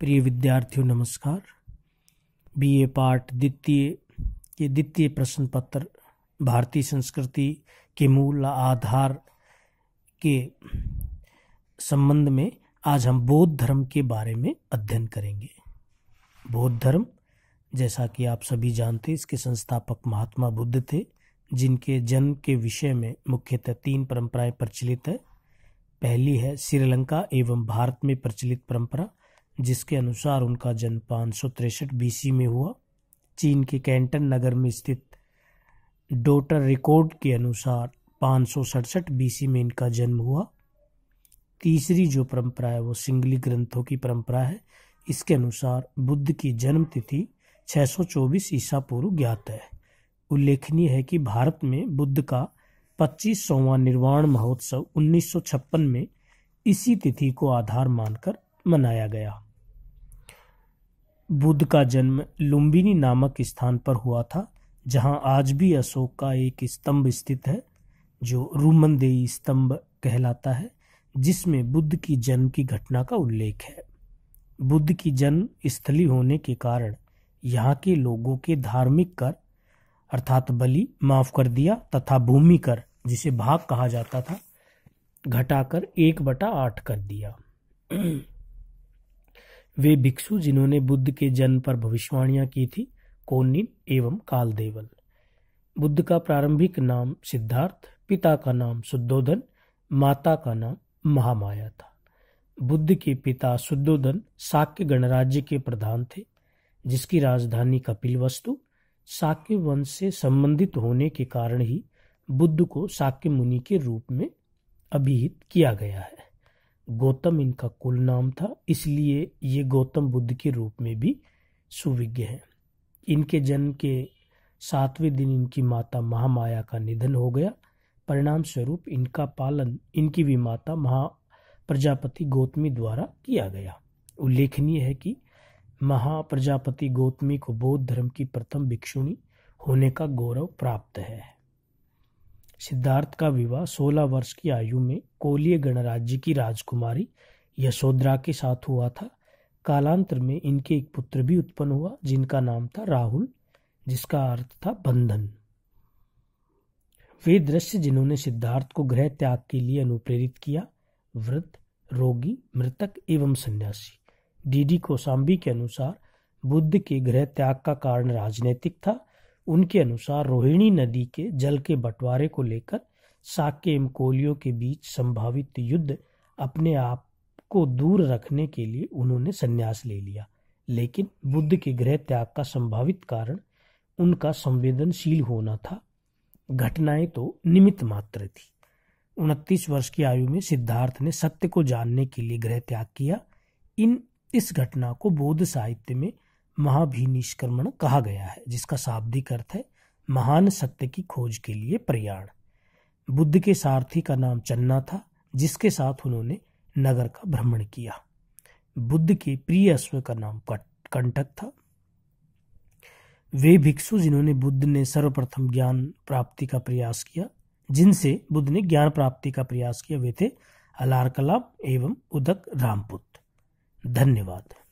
प्रिय विद्यार्थियों नमस्कार बीए पाठ द्वितीय ये द्वितीय प्रश्न पत्र भारतीय संस्कृति के मूल आधार के संबंध में आज हम बौद्ध धर्म के बारे में अध्ययन करेंगे बौद्ध धर्म जैसा कि आप सभी जानते इसके संस्थापक महात्मा बुद्ध थे जिनके जन्म के विषय में मुख्यतः तीन परंपराएं प्रचलित है पहली है श्रीलंका एवं भारत में प्रचलित परंपरा जिसके अनुसार उनका जन्म पाँच सौ तिरसठ बीसी में हुआ चीन के कैंटन नगर में स्थित डोटर रिकॉर्ड के अनुसार पाँच सौ सड़सठ बीसी में इनका जन्म हुआ तीसरी जो परंपरा है वो सिंगली ग्रंथों की परंपरा है इसके अनुसार बुद्ध की जन्म तिथि 624 ईसा पूर्व ज्ञात है उल्लेखनीय है कि भारत में बुद्ध का पच्चीस सौवा निर्वाण महोत्सव 1956 में इसी तिथि को आधार मानकर मनाया गया बुद्ध का जन्म लुम्बिनी नामक स्थान पर हुआ था जहां आज भी अशोक का एक स्तंभ स्थित है जो रूमनदेई स्तंभ कहलाता है जिसमें बुद्ध की जन्म की घटना का उल्लेख है बुद्ध की जन्म स्थली होने के कारण यहाँ के लोगों के धार्मिक कर अर्थात बलि माफ कर दिया तथा भूमि कर जिसे भाग कहा जाता था घटाकर एक बटा आठ कर दिया वे भिक्षु जिन्होंने बुद्ध के जन्म पर भविष्यवाणियां की थी कोनिन एवं कालदेवल बुद्ध का प्रारंभिक नाम सिद्धार्थ पिता का नाम शुद्धोधन माता का नाम महामाया था बुद्ध के पिता शुद्धोधन साक्य गणराज्य के प्रधान थे जिसकी राजधानी कपिल वस्तु साक्य वंश से संबंधित होने के कारण ही बुद्ध को साक्य मुनि के रूप में अभिहित किया गया है गौतम इनका कुल नाम था इसलिए ये गौतम बुद्ध के रूप में भी सुविज्ञ हैं इनके जन्म के सातवें दिन इनकी माता महामाया का निधन हो गया परिणाम स्वरूप इनका पालन इनकी भी माता महा प्रजापति गौतमी द्वारा किया गया उल्लेखनीय है कि महाप्रजापति गौतमी को बौद्ध धर्म की प्रथम भिक्षुणी होने का गौरव प्राप्त है सिद्धार्थ का विवाह 16 वर्ष की आयु में कोलीय गणराज्य की राजकुमारी यशोदरा के साथ हुआ था कालांतर में इनके एक पुत्र भी उत्पन्न हुआ जिनका नाम था राहुल जिसका अर्थ था बंधन वे दृश्य जिन्होंने सिद्धार्थ को गृह त्याग के लिए अनुप्रेरित किया वृद्ध रोगी मृतक एवं सन्यासी डीडी कोसाम्बी के अनुसार बुद्ध के गृह त्याग का कारण राजनैतिक था उनके अनुसार रोहिणी नदी के जल के बंटवारे को लेकर साकेम कोलियों के बीच संभावित युद्ध अपने आप को दूर रखने के लिए उन्होंने संन्यास ले लिया लेकिन बुद्ध के गृह त्याग का संभावित कारण उनका संवेदनशील होना था घटनाएं तो निमित्त मात्र थी उनतीस वर्ष की आयु में सिद्धार्थ ने सत्य को जानने के लिए गृह त्याग किया इन इस घटना को बौद्ध साहित्य में महाभिनिष्क्रमण कहा गया है जिसका शाब्दिक अर्थ है महान सत्य की खोज के लिए प्रयाण बुद्ध के सारथी का नाम चन्ना था जिसके साथ उन्होंने नगर का भ्रमण किया बुद्ध के प्रिय अश्व का नाम कंटक था वे भिक्षु जिन्होंने बुद्ध ने सर्वप्रथम ज्ञान प्राप्ति का प्रयास किया जिनसे बुद्ध ने ज्ञान प्राप्ति का प्रयास किया वे थे अलारकलाम एवं उदक रामपुत धन्यवाद